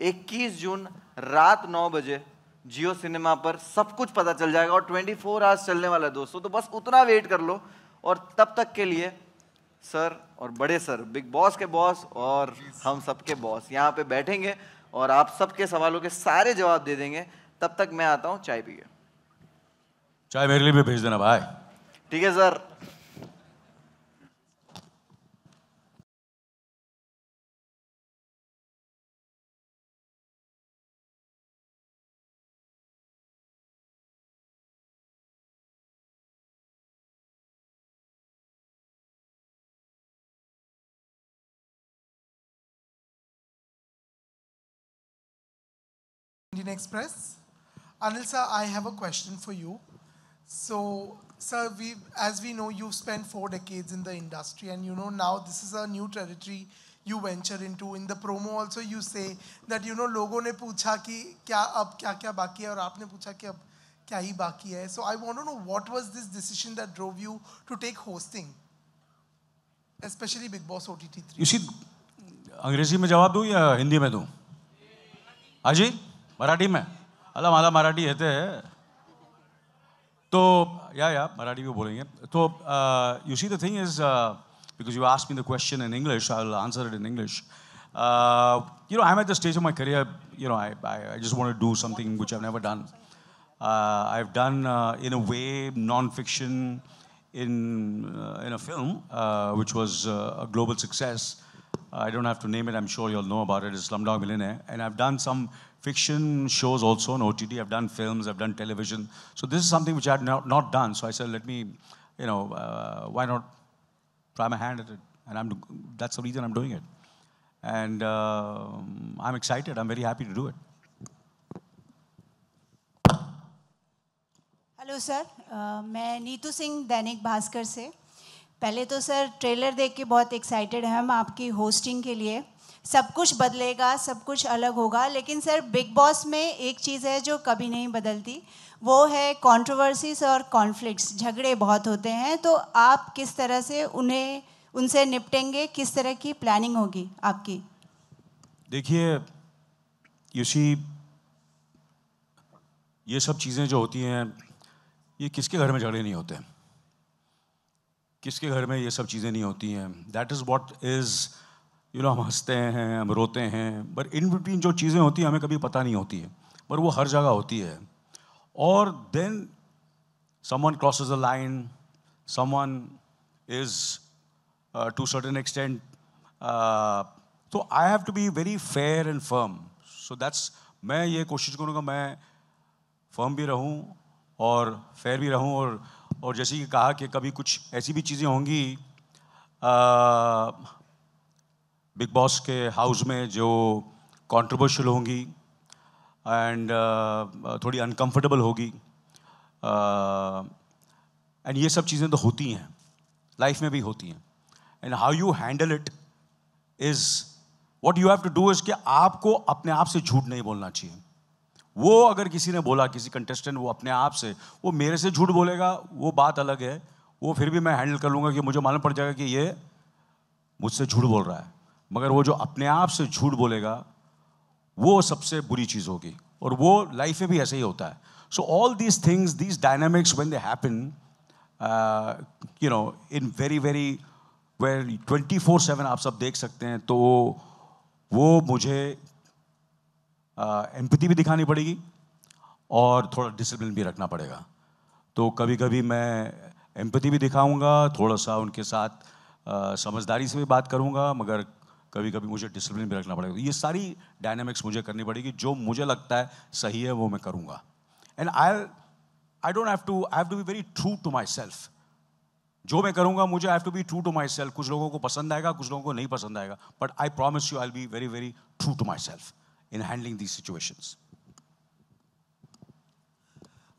21 जून रात 9 बजे जियो सिनेमा पर सब कुछ पता चल जाएगा और 24 फोर आवर्स चलने वाला है दोस्तों तो बस उतना वेट कर लो और तब तक के लिए सर और बड़े सर बिग बॉस के बॉस और हम सबके बॉस यहाँ पे बैठेंगे और आप सबके सवालों के सारे जवाब दे देंगे तब तक मैं आता हूँ चाय पी चाय मेरे लिए भी भेज देना भाई ठीक है sir Indian Express. Anil sir, I have a question for you. So, sir, we, as we know, you've spent four decades in the industry, and you know now this is a new territory you venture into. In the promo also, you say that you know logo ne pucha ki kya ab kya kya baki hai, aur aapne pucha ki ab kya hi baki hai. So I want to know what was this decision that drove you to take hosting, especially Big Boss OTT3. You see, अंग्रेजी में जवाब दूँ या हिंदी में दूँ? अजय मराठी में अला माला मराठी येते है तो yeah, yeah, Marathi we बोलेंगे. तो you see the thing is because you asked me the question in English, I'll answer it in English. you know, I'm at the stage of my career. You know, I I, just want to do something which I've never done. I've done in a way non-fiction in uh, in a film uh, which was uh, a global success. Uh, I don't have to name it, I'm sure you'll know about it, is Slumdog Millionaire. And I've done some fiction shows also on OTT. I've done films, I've done television. So this is something which I had not, not done. So I said, let me, you know, uh, why not try my hand at it? And I'm, that's the reason I'm doing it. And uh, I'm excited. I'm very happy to do it. Hello i uh, मैं नीतू सिंह दैनिक भास्कर से पहले तो sir trailer देख के बहुत excited हैं हम आपकी होस्टिंग के लिए सब कुछ बदलेगा सब कुछ अलग होगा लेकिन सर बिग बॉस में एक चीज़ है जो कभी नहीं बदलती वो है कॉन्ट्रोवर्सीज और कॉन्फ्लिक्ट्स झगड़े बहुत होते हैं तो आप किस तरह से उन्हें उनसे निपटेंगे किस तरह की प्लानिंग होगी आपकी देखिए युषी ये सब चीज़ें जो होती हैं ये किसके घर में झगड़े नहीं होते हैं किसके घर में ये सब चीज़ें नहीं होती हैं that is what is you know हम हंसते हैं हम रोते हैं बट इन बिटवीन जो चीज़ें होती हैं हमें कभी पता नहीं होती है पर वो हर जगह होती है और then someone crosses a line someone is to certain extent तो I have to be very fair and firm so that's मैं ये कोशिश करूँगा मैं फर्म भी रहूँ और फेयर भी रहूँ और और जैसे कि कहा कि कभी कुछ ऐसी भी चीज़ें होंगी बिग बॉस के हाउस में जो कंट्रोवर्शियल होंगी एंड थोड़ी अनकंफर्टेबल होगी एंड ये सब चीज़ें तो होती हैं लाइफ में भी होती हैं and how you handle it is what you have to do is कि आपको अपने आप से झूठ नहीं बोलना चाहिए वो अगर किसी ने बोला किसी कंटेस्टेंट वो अपने आप से वो मेरे से झूठ बोलेगा वो बात अलग है वो फिर भी मैं हैंडल कर लूँगा कि मुझे मालूम पड़ जाएगा कि ये मुझसे झूठ बोल रहा है मगर वो जो अपने आप से झूठ बोलेगा वो सबसे बुरी चीज़ होगी और वो लाइफ में भी ऐसे ही होता है so all these things these dynamics when they happen you know in very very very twenty four seven आप सब देख सकते हैं तो वो मुझे एम्पति भी दिखानी पड़ेगी और थोड़ा डिसिप्लिन भी रखना पड़ेगा तो कभी कभी मैं एम्पति भी दिखाऊंगा थोड़ा सा उनके साथ समझदारी से भी बात करूंगा मगर कभी कभी मुझे डिसिप्लिन भी रखना पड़ेगा ये सारी डायनामिक्स मुझे करनी पड़ेगी जो मुझे लगता है सही है वो मैं करूँगा and I I don't have to I have to be very true to myself जो मैं करूँगा मुझे I have to be true to myself कुछ लोगों को पसंद आएगा कुछ लोगों को नहीं पसंद आएगा but I promise you I be very very true to myself in handling these situations.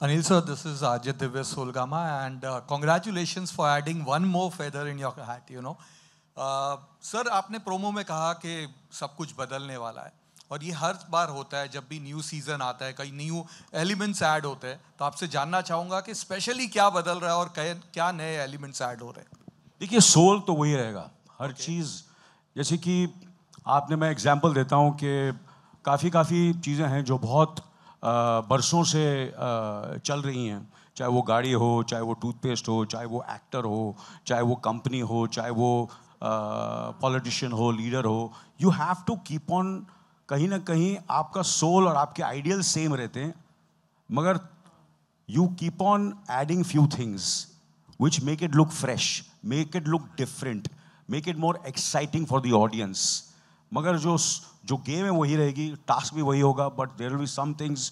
Anil sir, this is Ajit Divya Solgama, and uh, congratulations for adding one more feather in your hat. You know, uh, sir आपने promo में कहा कि सब कुछ बदलने वाला है और ये हर बार होता है जब भी न्यू सीजन आता है कई न्यू एलिमेंट्स ऐड होते हैं तो आपसे जानना चाहूंगा कि स्पेशली क्या बदल रहा है और कई क्या नए एलिमेंट्स ऐड हो रहे हैं देखिए सोल तो वही रहेगा हर okay. चीज़ जैसे कि आपने मैं एग्जांपल देता हूं कि काफ़ी काफ़ी चीज़ें हैं जो बहुत बरसों से चल रही हैं चाहे वो गाड़ी हो चाहे वो टूथपेस्ट हो चाहे वो एक्टर हो चाहे वो कंपनी हो चाहे वो पॉलिटिशियन हो लीडर हो you have to keep on कहीं ना कहीं आपका सोल और आपके आइडियल सेम रहते हैं मगर you keep on adding few things which make it look fresh make it look different make it more exciting for the audience मगर जो जो गेम है वही रहेगी टास्क भी वही होगा but there will be some things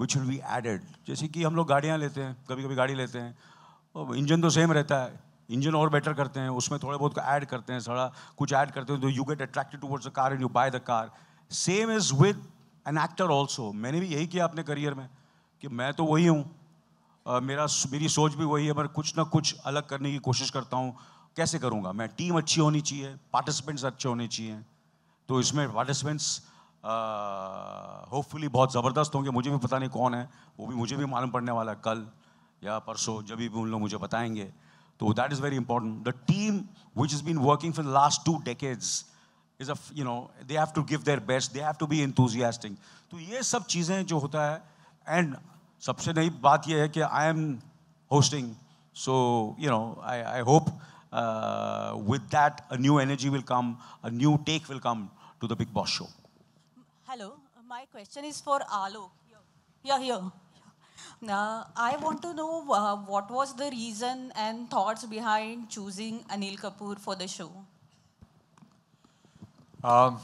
which will be added जैसे कि हम लोग गाड़ियाँ लेते हैं कभी कभी गाड़ी लेते हैं इंजन तो सेम रहता है इंजन और बेटर करते हैं उसमें थोड़ा बहुत ऐड करते हैं थोड़ा कुछ ऐड करते हैं तो you get attracted towards the car and you buy the car same is with an actor also मैंने भी यही किया अपने करियर में कि मैं तो वही हूँ uh, मेरा मेरी सोच भी वही है मैं कुछ ना कुछ अलग करने की कोशिश करता हूँ कैसे करूँगा मैं टीम अच्छी होनी चाहिए पार्टिसिपेंट्स अच्छे होने चाहिए तो इसमें पार्टिसिपेंट्स होपफुली बहुत ज़बरदस्त होंगे मुझे भी पता नहीं कौन है वो भी मुझे भी मालूम पड़ने वाला है कल या परसों जब भी उन लोग मुझे बताएंगे तो that is very important the team which is been working for the last two decades is uh you know they have to give their best they have to be enthusiastic तो ये सब चीज़ें जो होता है एंड सबसे नई बात यह है कि I am hosting so you know I I hope with that a new energy will come a new take will come to the Big Boss show. Hello, my question is for Alok. Yeah, here. Now, uh, I want to know uh, what was the reason and thoughts behind choosing Anil Kapoor for the show. Um,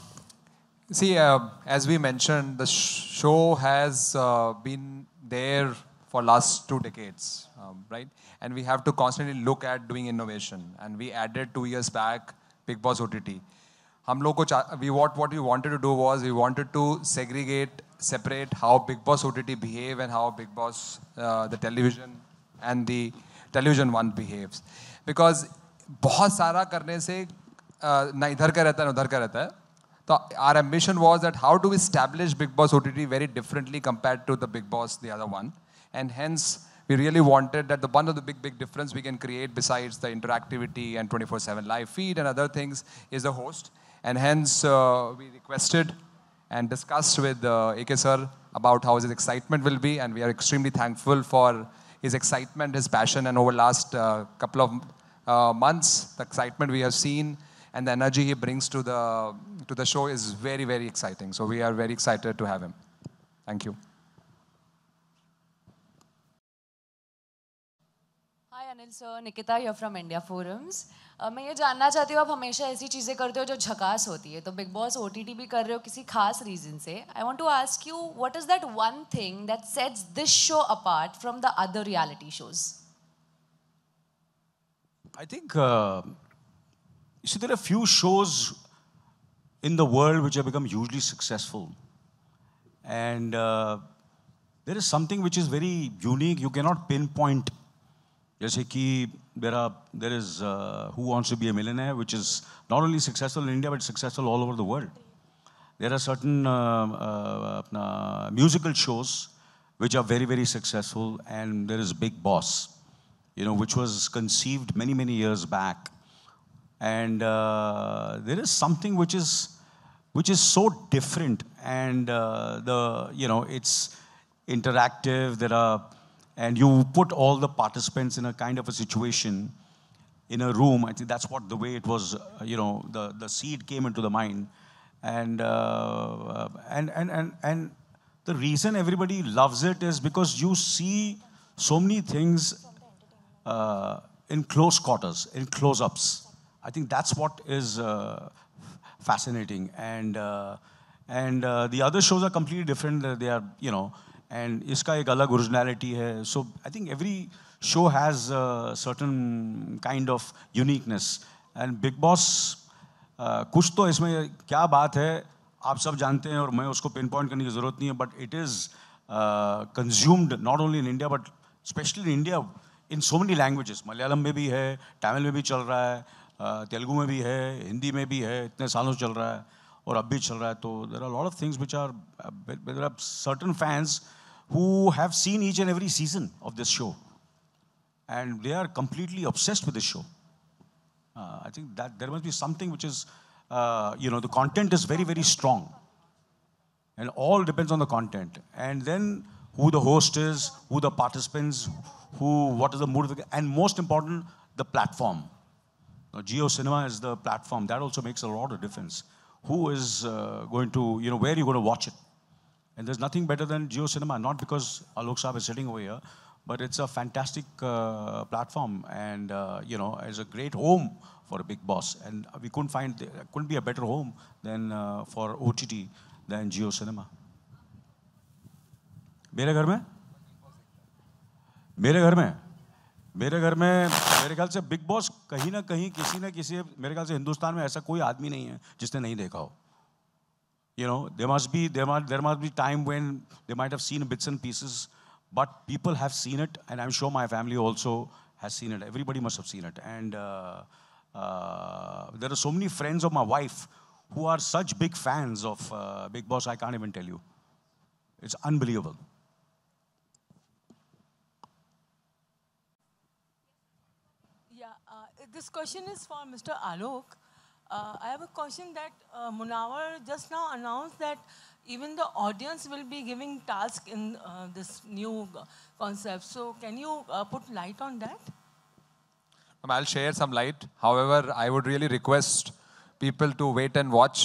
see, uh, as we mentioned, the sh show has uh, been there for last two decades, um, right? And we have to constantly look at doing innovation. And we added two years back Big Boss OTT. हम लोग को we what what we wanted to do was we wanted to segregate separate how Bigg Boss O T T behave and how Bigg Boss the television and the television one behaves because बहुत सारा करने से ना इधर का रहता है ना उधर का रहता है तो our ambition was that how to establish Bigg Boss O T T very differently compare to the Bigg Boss the other one and hence we really wanted that the one of the big big difference we can create besides the interactivity and 24/7 live feed and other things is the host and hence, uh, we requested and discussed with uh, AK sir about how his excitement will be. And we are extremely thankful for his excitement, his passion. And over last uh, couple of uh, months, the excitement we have seen and the energy he brings to the, to the show is very, very exciting. So we are very excited to have him. Thank you. Panel sir Nikita you from India forums मैं ये जानना चाहती हूँ आप हमेशा ऐसी चीज़ें करते हो जो झकास होती है तो Bigg Boss O T T भी कर रहे हो किसी खास रीज़न से I want to ask you what is that one thing that sets this show apart from the other reality shows I think इसी तरह few shows in the world which are become usually successful and there is something which is very unique you cannot pinpoint जैसे कि there are there is uh, who wants to be a millionaire which is not only successful in India but successful all over the world. There are certain uh, uh, musical shows which are very very successful and there is Big Boss, you know, which was conceived many many years back, and there is something which is which is so different and the you know it's interactive. There are and you put all the participants in a kind of a situation in a room. I think that's what the way it was, uh, you know, the, the seed came into the mind. And, uh, uh, and, and, and, and the reason everybody loves it is because you see so many things uh, in close quarters, in close ups. I think that's what is uh, fascinating. And, uh, and the other shows are completely different. They are, you know, and इसका एक अलग originality है so I think every show has certain kind of uniqueness and Bigg Boss कुछ तो इसमें क्या बात है आप सब जानते हैं और मैं उसको पिन पॉइंट करने की ज़रूरत नहीं है but it is consumed not only in India but specially in India in so many languages Malayalam में भी है तमिल में भी चल रहा है तेलुगू में भी है हिंदी में भी है इतने सालों चल रहा है और अब भी चल रहा है तो there are lot of things which are there are certain fans who have seen each and every season of this show. And they are completely obsessed with this show. Uh, I think that there must be something which is, uh, you know, the content is very, very strong. And all depends on the content. And then who the host is, who the participants, who, what is the mood, the, and most important, the platform. Now, Geo Cinema is the platform. That also makes a lot of difference. Who is uh, going to, you know, where are you going to watch it? And there's nothing better than Geo Cinema, not because Alok Saab is sitting over here, but it's a fantastic uh, platform and, uh, you know, it's a great home for a big boss. And we couldn't find, there couldn't be a better home than uh, for OTT than Geo Cinema. मेरे घर में मेरे घर में मेरे घर में मेरे ख्याल से बिग बॉस कहीं ना कहीं किसी ना किसी मेरे ख्याल से हिंदुस्तान में ऐसा कोई आदमी नहीं है जिसने नहीं देखा हो You know, there must be there must there must be time when they might have seen bits and pieces, but people have seen it, and I'm sure my family also has seen it. Everybody must have seen it, and uh, uh, there are so many friends of my wife who are such big fans of uh, Big Boss. I can't even tell you, it's unbelievable. Yeah, uh, this question is for Mr. Alok. Uh, I have a question that uh, Munawar just now announced that even the audience will be giving task in uh, this new concept. So can you uh, put light on that? Um, I'll share some light. However, I would really request people to wait and watch.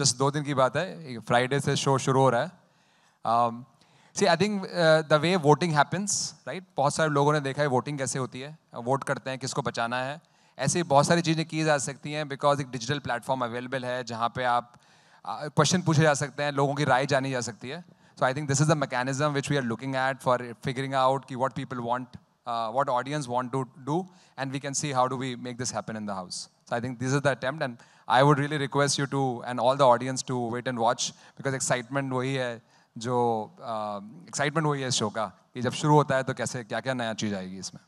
Just दो दिन की बात है Friday से show शुरू हो रहा है um, See, I think uh, the way voting happens, right? बहुत सारे लोगों ने देखा है वोटिंग कैसे होती है वोट करते हैं किसको बचाना है ऐसे बहुत सारी चीज़ें की जा सकती हैं बिकॉज एक डिजिटल प्लेटफॉर्म अवेलेबल है जहाँ पे आप क्वेश्चन पूछे जा सकते हैं लोगों की राय जानी जा सकती है so I think this is the mechanism which we are looking at for figuring out कि what people want what audience want to do and we can see how do we make this happen in the house so I think this is the attempt, and I would really request you to and all the audience to wait and watch because excitement वही है जो uh, वही है इस show का कि जब शुरू होता है तो कैसे क्या क्या नया चीज़ आएगी इसमें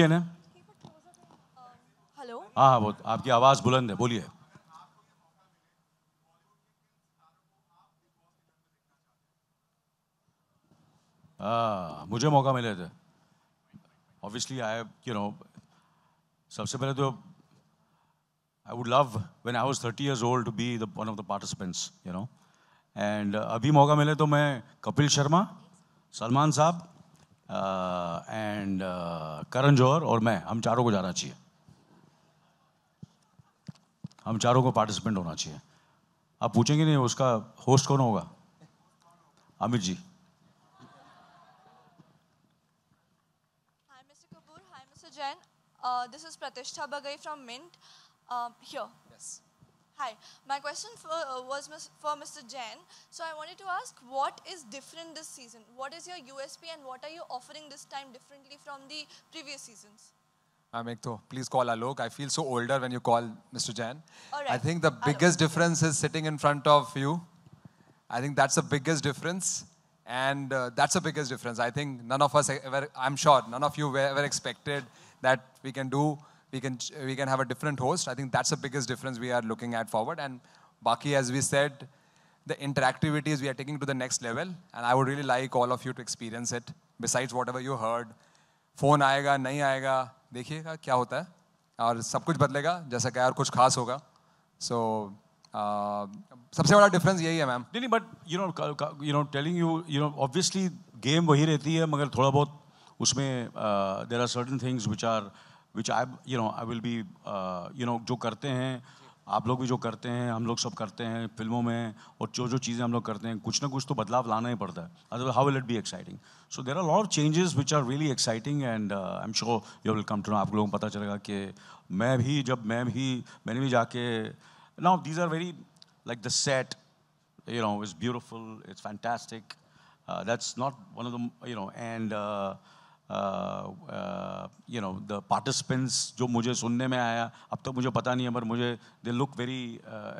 है ना हेलो हाँ हाँ वो आपकी आवाज़ बुलंद है बोलिए हाँ, मुझे मौका मिले थे ऑब्वियसली आई यू नो सबसे पहले तो I would love when I was thirty years old to be the one of the participants you know and अभी मौका मिले तो मैं कपिल शर्मा सलमान साहब एंड करण जौहर और मैं हम चारों को जाना चाहिए हम चारों को पार्टिसिपेंट होना चाहिए आप पूछेंगे नहीं उसका होस्ट कौन होगा अमित जी uh, This is Pratishtha Bagai from Mint. Um, here. Yes. Hi, my question for, uh, was for Mr. Jain. So I wanted to ask, what is different this season? What is your USP and what are you offering this time differently from the previous seasons? i make Ekto. Please call Alok. I feel so older when you call Mr. Jain. Alright. I think the biggest Alok. difference is sitting in front of you. I think that's the biggest difference. And uh, that's the biggest difference. I think none of us ever, I'm sure, none of you were ever expected that we can do we can we can have a different host. I think that's the biggest difference we are looking at forward. And Baki, as we said, the interactivities we are taking to the next level. And I would really like all of you to experience it. Besides whatever you heard, phone aayega, nahi aayega, देखिएगा kya hota hai, और sab kuch badlega. जैसा क्या aur kuch khas hoga. So, uh, सबसे बड़ा difference यही है ma'am नहीं but you know you know telling you you know obviously game वही रहती है मगर थोड़ा बहुत उसमें there are certain things which are which I you know I will be you know जो करते हैं आप लोग भी जो करते हैं हम लोग सब करते हैं फिल्मों में और जो जो चीज़ें हम लोग करते हैं कुछ ना कुछ तो बदलाव लाना ही पड़ता है other how will it be exciting so there are lot of changes which are really exciting and I am sure you will come to know आप लोगों को पता चलेगा कि मैं भी जब मैं भी मैंने भी जाके now these are very like the set you know it's beautiful it's fantastic that's not one of the you know and you know the participants जो मुझे सुनने में आया अब तक मुझे पता नहीं है पर मुझे they look very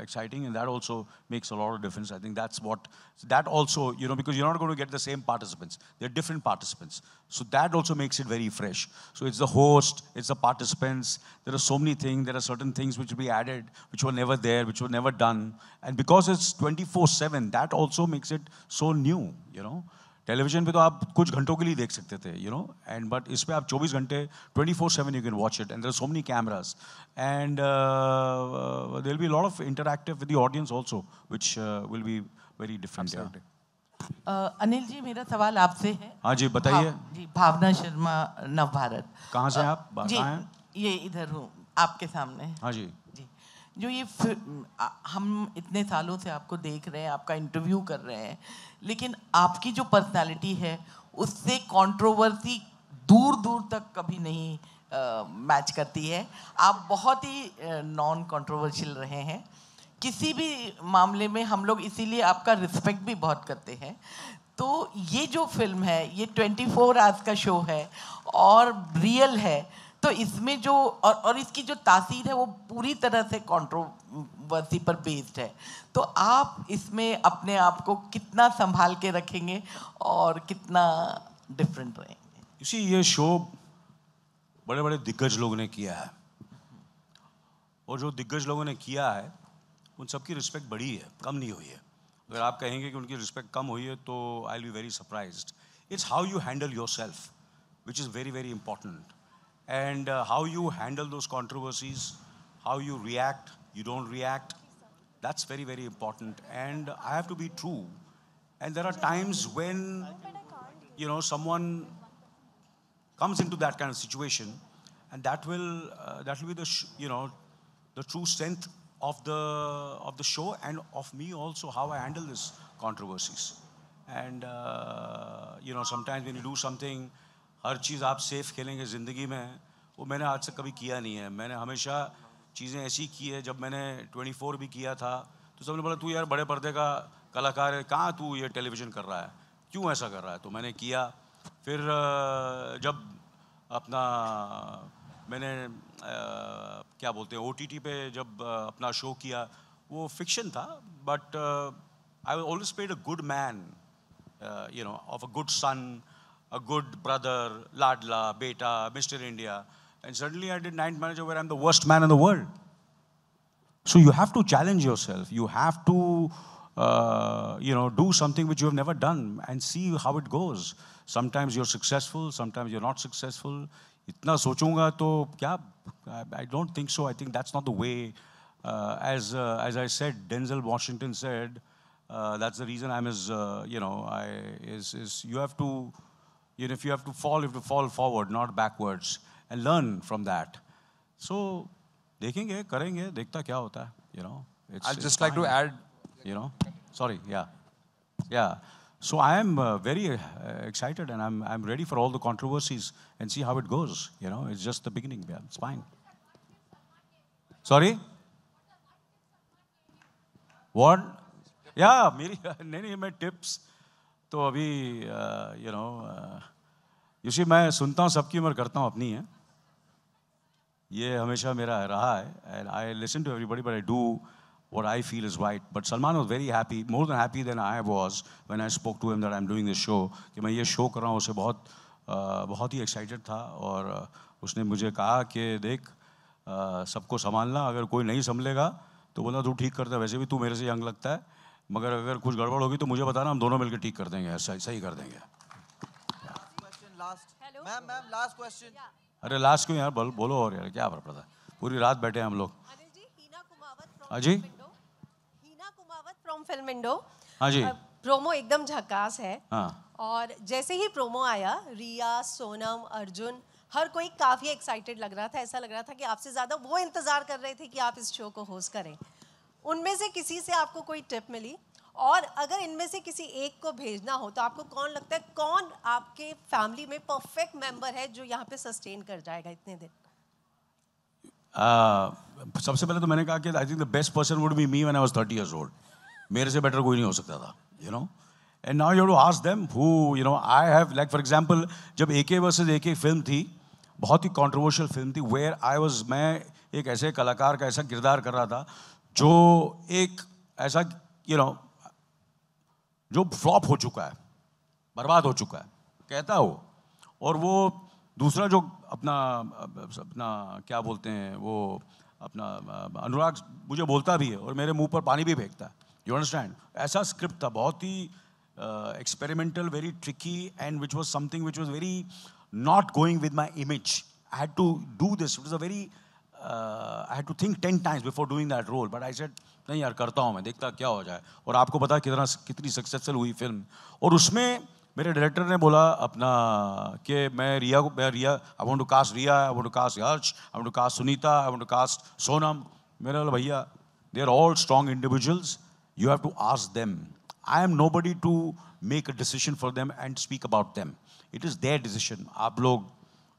exciting and that also makes a lot of difference I think that's what that also you know because you not going to get the same participants they are different participants so that also makes it very fresh so it's the host it's the participants there are so many things there are certain things which will be added which were never there which were never done and because it's 24 7 that also makes it so new you know television पे तो आप कुछ घंटों के लिए देख सकते थे यू नो एंड बट इस पर आप 24 घंटे 24 7 four seven you can watch it and there so many cameras and there be lot of interactive with the audience also which will be very different Anil ji मेरा सवाल आपसे है हाँ जी बताइए जी भावना शर्मा नवभारत कहाँ से आप जी ये इधर हूँ आपके सामने हाँ जी जो ये हम इतने सालों से आपको देख रहे हैं आपका इंटरव्यू कर रहे हैं लेकिन आपकी जो पर्सनालिटी है उससे कंट्रोवर्सी दूर दूर तक कभी नहीं मैच करती है आप बहुत ही नॉन कंट्रोवर्शियल रहे हैं किसी भी मामले में हम लोग इसीलिए आपका रिस्पेक्ट भी बहुत करते हैं तो ये जो फिल्म है ये 24 आवर्स का शो है और रियल है तो इसमें जो और, और इसकी जो तासीर है वो पूरी तरह से कॉन्ट्रोवर्सी पर बेस्ड है तो आप इसमें अपने आप को कितना संभाल के रखेंगे और कितना डिफरेंट रहेंगे इसी ये शो बड़े बड़े दिग्गज लोगों ने किया है और जो दिग्गज लोगों ने किया है उन सबकी रिस्पेक्ट बड़ी है कम नहीं हुई है अगर आप कहेंगे कि उनकी रिस्पेक्ट कम हुई है तो I will be very surprise it's how you handle your self which is very very important and uh, how you handle those controversies, how you react, you don't react. That's very, very important. And I have to be true. And there are times when, you know, someone comes into that kind of situation, and that will uh, that will be the you know the true strength of the of the show and of me also how I handle these controversies. And uh, you know, sometimes when you do something हर चीज़ आप safe खेलेंगे ज़िंदगी में वो मैंने आज तक कभी किया नहीं है मैंने हमेशा चीज़ें ऐसी की है जब मैंने 24 भी किया था तो सबने बोला तू यार बड़े पर्दे का कलाकार है कहाँ तू ये टेलीविज़न कर रहा है क्यों ऐसा कर रहा है तो मैंने किया फिर जब अपना मैंने क्या बोलते हैं ओ पे जब अपना शो किया वो फिक्शन था but I always played a good man you know of a good son a good brother, Ladla, Beta, Mr. India. And suddenly I did ninth manager where I'm the worst man in the world. So you have to challenge yourself. You have to, uh, you know, do something which you have never done and see how it goes. Sometimes you're successful, sometimes you're not successful. Itna sochunga to kya? I don't think so. I think that's not the way. Uh, as uh, as I said, Denzel Washington said, uh, that's the reason I'm as uh, you know I is is you have to you know, if you have to fall, you have to fall forward, not backwards, and learn from that. So, देखेंगे, करेंगे, देखता क्या होता है, you know. It's, I'd just like to add, you know, sorry, yeah, yeah. So I am uh, very uh, excited, and I'm I'm ready for all the controversies and see how it goes. You know, it's just the beginning. Yeah, it's fine. Sorry. What? Yeah, many नहीं नहीं तो अभी you know UC मैं सुनता हूँ सबकी उम्र करता हूँ अपनी है ये हमेशा मेरा रहा है and I listen to everybody but I do I feel is right but Salman was very happy more than happy than I was when I spoke to him that I am doing this show कि मैं ये show कर रहा हूँ उसे बहुत बहुत ही excited था और उसने मुझे कहा कि देख सबको संभालना अगर कोई नहीं संभलेगा तो बोला तू ठीक करता है वैसे भी तू मेरे से यंग लगता है मगर अगर कुछ गड़बड़ होगी तो मुझे बताना हम दोनों मिलकर ठीक कर देंगे सही सही कर देंगे अरे लास्ट क्यों यार बोल, बोलो और यार क्या फर्क पड़ता पूरी रात बैठे हम लोग हाँ जी फिल्म इंडो हाँ जी प्रोमो एकदम झकास है हाँ और जैसे ही प्रोमो आया रिया सोनम अर्जुन हर कोई काफ़ी एक्साइटेड लग रहा था ऐसा लग रहा था कि आपसे ज़्यादा वो इंतज़ार कर रहे थे कि आप इस शो को होस्ट करें उनमें से किसी से आपको कोई टिप मिली और अगर इनमें से किसी एक को भेजना हो तो आपको कौन लगता है कौन आपके फैमिली में परफेक्ट मेंबर है जो यहाँ पे सस्टेन कर जाएगा इतने दिन uh, सबसे पहले तो मैंने कहा कि I think the best person would be me when I was 30 years old मेरे से बेटर कोई नहीं हो सकता था you know and now you ask them who you know I have like for example जब A K versus A K film थी बहुत ही कॉन्ट्रोवर्शियल फिल्म थी वेयर आई वॉज मैं एक ऐसे कलाकार का ऐसा किरदार कर रहा था जो एक ऐसा यू नो जो फ्लॉप हो चुका है बर्बाद हो चुका है कहता हो और वो दूसरा जो अपना अपना क्या बोलते हैं वो अपना अनुराग मुझे बोलता भी है और मेरे मुंह पर पानी भी फेंकता है यू अंडरस्टैंड ऐसा स्क्रिप्ट था बहुत ही experimental very tricky and which was something which was very not going with my image I had to do this it is a very I had to think ten times before doing that role but I said नहीं यार करता हूँ मैं देखता क्या हो जाए और आपको पता कितना कितनी सक्सेसफुल हुई फिल्म और उसमें मेरे डायरेक्टर ने बोला अपना कि मैं रिया को मैं Riya I want to cast Riya I want to cast Harsh I want to cast Sunita I want to cast Sonam मेरे बोला भैया they are all strong individuals you have to ask them I am nobody to make a decision for them and speak about them it is their decision आप लोग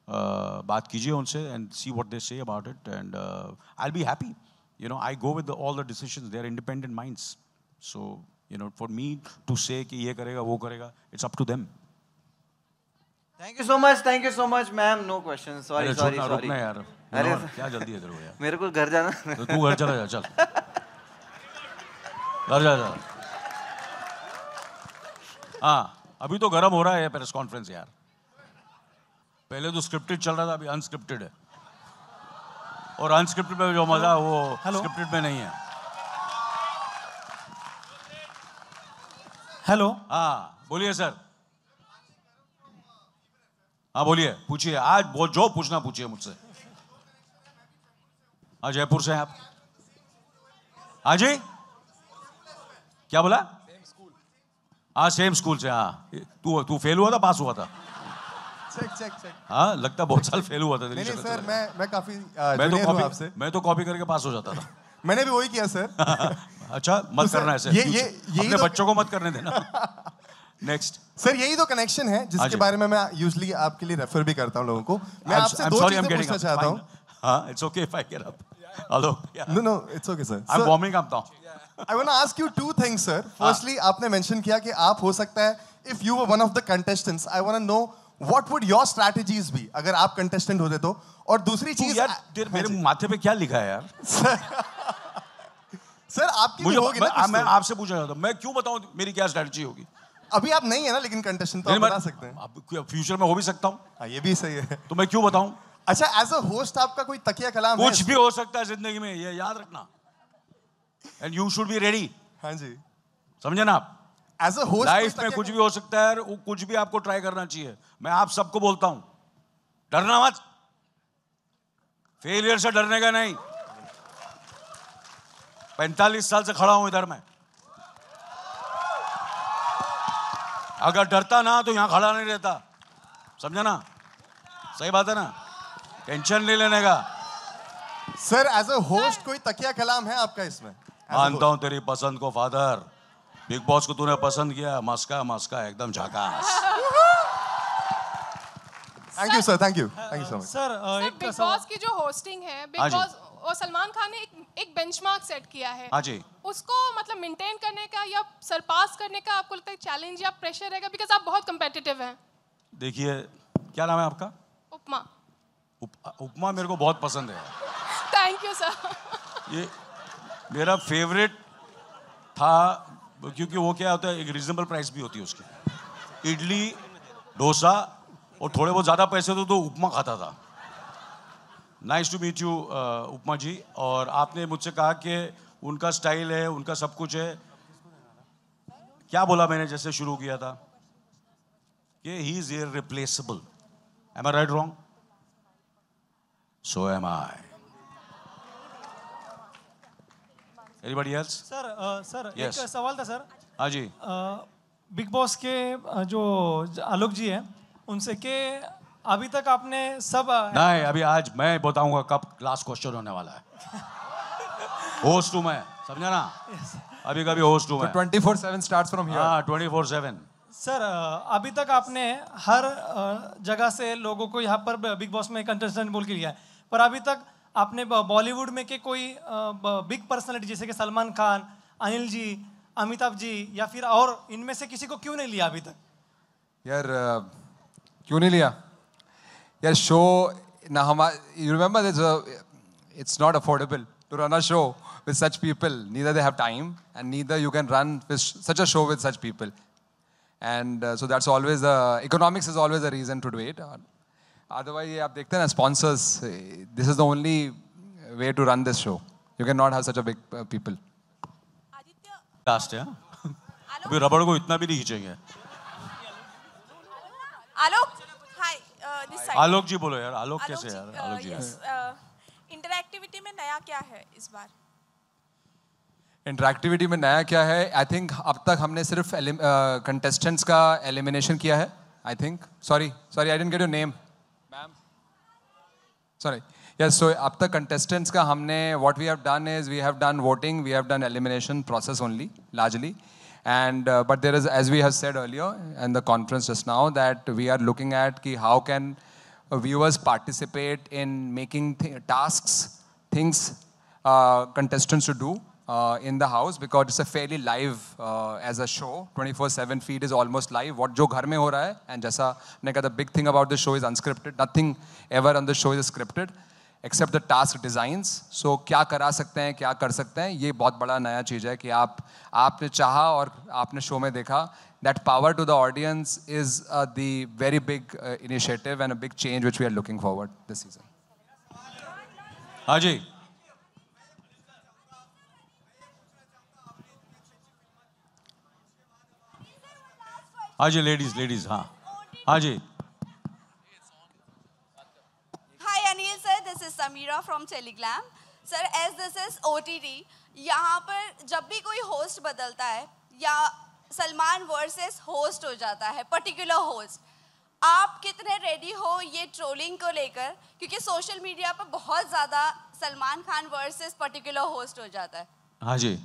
बात कीजिए उनसे and C what they say about it and I be happy you know I go with all the decision they are independent minds so you know for me to say कि ये करेगा वो करेगा it's up to them thank you so much thank you so much ma'am no question sorry sorry sorry यार अरे क्या जल्दी है तेरे यार मेरे को घर जाना तो तू घर चला जा चल घर जा जा हाँ अभी तो गर्म हो रहा है प्रेस कॉन्फ्रेंस यार पहले तो स्क्रिप्टेड चल रहा था अभी अनस्क्रिप्टेड है और अनस्क्रिप्टेड में जो मजा वो स्क्रिप्टेड में नहीं है हेलो हाँ बोलिए सर हाँ बोलिए पूछिए आज बहुत जो पूछना पूछिए मुझसे हाँ जयपुर से हैं आप हाँ जी क्या बोला हाँ सेम स्कूल से हाँ तू तू फेल हुआ था पास हुआ था हाँ लगता बहुत साल फेल हुआ था दिल्ली नहीं सर तो। मैं मैं काफी uh, मैं तो कॉपी आपसे मैं तो कॉपी करके पास हो जाता था मैंने भी वही किया सर अच्छा मत करना ऐसे ये ये अपने तो- बच्चों को मत करने देना नेक्स्ट सर यही तो कनेक्शन है हाँ जिसके बारे में मैं यूजली आपके लिए रेफर भी करता हूँ लोगों को मैं आपसे दो चीजें पूछना चाहता हूँ हाँ it's okay if I get up hello no no it's okay sir I am warming up now I want to ask you two things sir firstly आपने मेंशन किया कि आप हो सकता है if you were one of the contestants I want to know what would your strategies भी अगर आप कंटेस्टेंट होते तो और दूसरी चीज यार हाँ तेरे मेरे माथे पे क्या लिखा है यार सर आपकी मुझे होगी ना मैं हाँ, तो। आपसे पूछना चाहता हूँ मैं क्यों बताऊँ मेरी क्या स्ट्रैटेजी होगी अभी आप नहीं है ना लेकिन कंटेस्टेंट तो बता सकते हैं आप फ्यूचर में हो भी सकता हूँ हाँ, ये भी सही है तो मैं क्यों बताऊँ अच्छा एज अ होस्ट आपका कोई तकिया कलाम कुछ भी हो सकता है जिंदगी में ये याद रखना and you should be ready हाँ जी समझे ना आप एज अ होस्ट लाइफ में कुछ भी हो सकता है वो कुछ भी आपको ट्राई करना चाहिए मैं आप सबको बोलता हूं डरना मत फेलियर से डरने का नहीं पैंतालीस साल से खड़ा हूं इधर मैं अगर डरता ना तो यहां खड़ा नहीं रहता समझा ना सही बात है ना टेंशन नहीं लेने का सर एज अ होस्ट कोई तकिया कलाम है आपका इसमें मानता हूं तेरी पसंद को फादर बिग बॉस को तूने पसंद किया मस्का मस्का एकदम झकास thank you sir thank you thank you so much sir एक बिग बॉस की जो होस्टिंग है बिग बॉस और सलमान खान ने एक एक बेंचमार्क सेट किया है हाँ जी उसको मतलब मेंटेन करने का या सरपास करने का आपको लगता है चैलेंज या प्रेशर रहेगा बिकॉज आप बहुत कम्पिटिटिव हैं देखिए क्या नाम है आपका उपमा उप, उपमा मेरे को बहुत पसंद है थैंक यू सर ये मेरा फेवरेट था तो क्योंकि वो क्या होता है एक रिजनेबल प्राइस भी होती है उसकी इडली डोसा और थोड़े बहुत ज़्यादा पैसे तो तो उपमा खाता था nice to meet you Upma ji और आपने मुझसे कहा कि उनका स्टाइल है उनका सब कुछ है क्या बोला मैंने जैसे शुरू किया था कि he is irreplaceable am I right wrong so am I anybody else sir sir एक सवाल था सर हाँ जी बिग uh, बॉस के uh, जो आलोक जी हैं उनसे के अभी तक आपने सब uh, नहीं अभी आज मैं बताऊंगा कब लास्ट क्वेश्चन होने वाला है होस्ट हूँ मैं समझा ना अभी कभी होस्ट हूँ so, मैं 24/7 स्टार्ट्स फ्रॉम हियर हाँ ट्वेंटी फोर सेवन सर अभी तक आपने हर जगह से लोगों को यहाँ पर बिग बॉस में कंटेस्टेंट बोल के लिया है पर अभी तक आपने बॉलीवुड में के कोई बिग पर्सनैलिटी जैसे कि सलमान खान अनिल जी अमिताभ जी या फिर और इनमें से किसी को क्यों नहीं लिया अभी तक यार क्यों नहीं लिया यार शो ना हमारा you remember it's not affordable to run a show with such people neither they have time and neither you can run with such a show with such people and so that's always the economics is always a reason to do it otherwise ये आप देखते हैं ना sponsors. This is the only way to run this show. You cannot have such a big uh, people. Last है अभी रबड़ को इतना भी नहीं खींचेंगे आलोक हाय दिस साइड आलोक जी बोलो यार आलोक कैसे यार Alok uh, ji interactivity uh, में नया क्या है इस बार इंटरेक्टिविटी में नया क्या है आई थिंक अब तक हमने सिर्फ कंटेस्टेंट्स uh, का एलिमिनेशन किया है I think sorry sorry I didn't get your name sorry yes so अब तक कंटेस्टेंट्स का हमने what we have done is we have done voting we have done elimination process only largely and but there is as we have said earlier and the conference just now that we are looking at कि how can viewers participate in making task things contestants to do uh, in the house because it's a fairly live uh, as a show. 24/7 feed is almost live. What जो घर में हो रहा है and जैसा मैंने कहा the big thing about the show is unscripted. Nothing ever on the show is scripted except the task designs. So क्या करा सकते हैं क्या कर सकते हैं ये बहुत बड़ा नया चीज़ है कि आप आपने चाहा और आपने शो में देखा that power to the audience is uh, the very big uh, initiative and a big change which we are looking forward this season. Haji. आज लेडीज लेडीज हाँ आज Samira from Telegram. Sir, as this is OTT, यहाँ पर जब भी कोई host बदलता है या सलमान वर्सेस होस्ट हो जाता है पर्टिकुलर होस्ट आप कितने रेडी हो ये ट्रोलिंग को लेकर क्योंकि सोशल मीडिया पर बहुत ज़्यादा Salman Khan versus particular host हो जाता है हाँ जी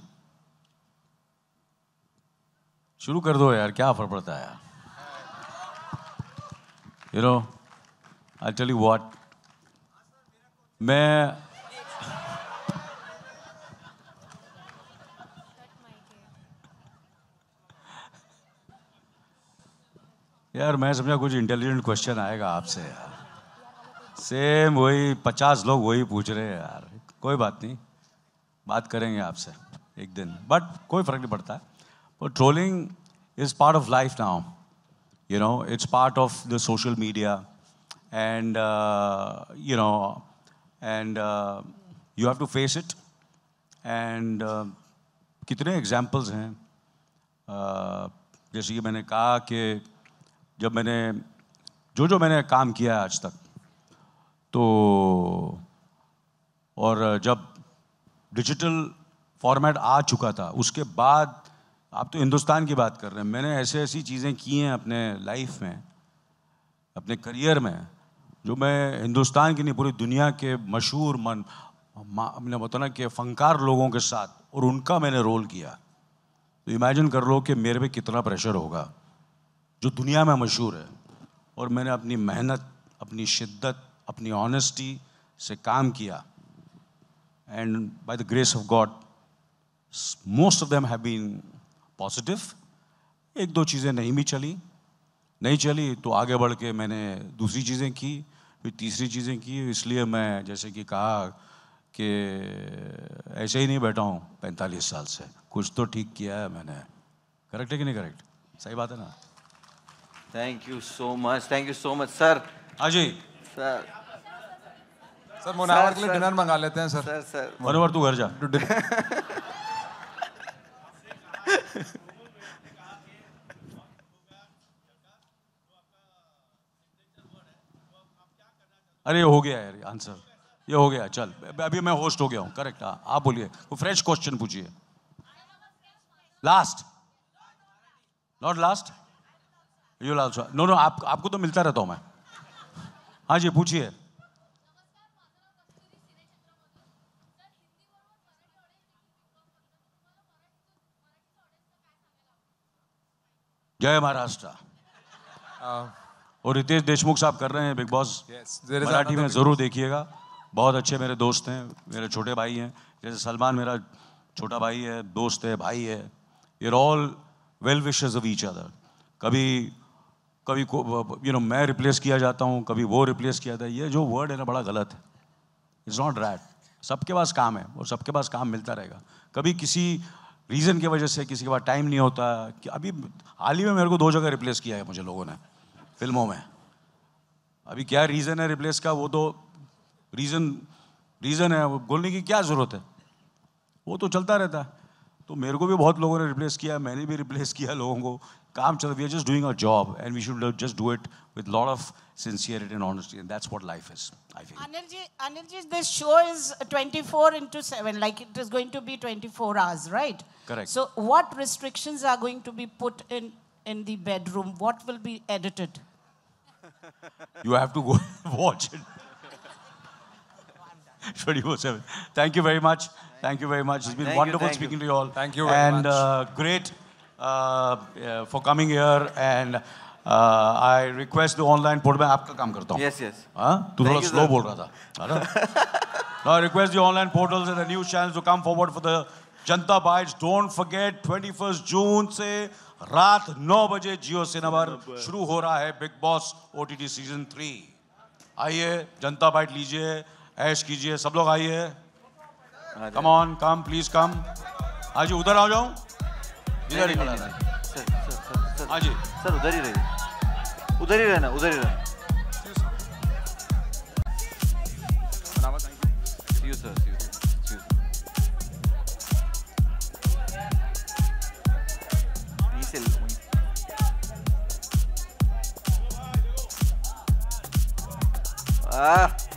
शुरू कर दो यार क्या फर्क पड़ता है यार you know I tell you what मैं यार मैं समझा कुछ इंटेलिजेंट क्वेश्चन आएगा आपसे यार सेम वही पचास लोग वही पूछ रहे हैं यार कोई बात नहीं बात करेंगे आपसे एक दिन बट कोई फर्क नहीं पड़ता But trolling is part of life now. You know, it's part of the social media. And, uh, you know, and uh, you have to face it. And uh, कितने एग्जाम्पल्स हैं uh, जैसे कि मैंने कहा कि जब मैंने जो जो मैंने काम किया है आज तक तो और जब डिजिटल फॉर्मेट आ चुका था उसके बाद आप तो हिंदुस्तान की बात कर रहे हैं मैंने ऐसे ऐसी चीज़ें की हैं अपने लाइफ में अपने करियर में जो मैं हिंदुस्तान की नहीं पूरी दुनिया के मशहूर मन अपने बताना के फनकार लोगों के साथ और उनका मैंने रोल किया तो इमेजिन कर लो कि मेरे पे कितना प्रेशर होगा जो दुनिया में मशहूर है और मैंने अपनी मेहनत अपनी शिद्दत अपनी ऑनेस्टी से काम किया and by the grace of God most of them have been positive एक दो चीज़ें नहीं भी चली नहीं चली तो आगे बढ़ के मैंने दूसरी चीज़ें की फिर तीसरी चीज़ें की इसलिए मैं जैसे कि कहा कि ऐसे ही नहीं बैठा हूँ पैंतालीस साल से कुछ तो ठीक किया है मैंने करेक्ट है कि नहीं करेक्ट सही बात है ना thank you so much thank you so much sir हाँ जी सर सर मुनावर के लिए डिनर मंगा लेते हैं सर सर सर मनोवर तू घर जा अरे हो गया यार आंसर ये हो गया चल अभी मैं होस्ट हो गया हूँ करेक्ट हाँ आप बोलिए वो फ्रेश क्वेश्चन पूछिए last not last you last no no आप आपको तो मिलता रहता हूँ मैं हाँ जी पूछिए जय महाराष्ट्र और रितेश देशमुख साहब कर रहे हैं बिग बॉस मराठी में जरूर देखिएगा बहुत अच्छे मेरे दोस्त हैं मेरे छोटे भाई हैं जैसे सलमान मेरा छोटा भाई है दोस्त है भाई है ये all well wishes of each other कभी कभी यू नो मैं रिप्लेस किया जाता हूँ कभी वो रिप्लेस किया जाता है ये जो वर्ड है ना बड़ा गलत है इट्स नॉट रैट सबके पास काम है और सबके पास काम मिलता रहेगा कभी किसी रीज़न की वजह से किसी के पास टाइम नहीं होता कि अभी हाल ही में मेरे को दो जगह रिप्लेस किया है मुझे लोगों ने फिल्मों में अभी क्या रीज़न है रिप्लेस का वो तो रीज़न रीज़न है वो बोलने की क्या ज़रूरत है वो तो चलता रहता है तो मेरे को भी बहुत लोगों ने रिप्लेस किया मैंने भी रिप्लेस किया लोगों को Come, we are just doing our job and we should just do it with a lot of sincerity and honesty. And that's what life is, I feel. Anilji, Anilji, this show is 24 into 7, like it is going to be 24 hours, right? Correct. So, what restrictions are going to be put in, in the bedroom? What will be edited? you have to go watch it. 24 7. Thank you very much. Thank you very much. It's been thank wonderful you, speaking to you all. Thank you and, uh, great. For coming year and I request the online portal मैं आपका काम करता हूँ yes yes हाँ? तू थोड़ा slow बोल रहा था I request the online portal and the news channel to come forward for the janta bytes don't forget first June से रात नौ बजे जियो सिनेमा शुरू हो रहा है Bigg Boss O T T season three आइए जनता बाइट लीजिए ऐश कीजिए सब लोग आइए come on come please come आज उधर आ जाऊं इधर ही खड़ा है सर सर सर सर हाँ जी सर उधर ही रहिए उधर ही रहना उधर ही रहना सर Ah!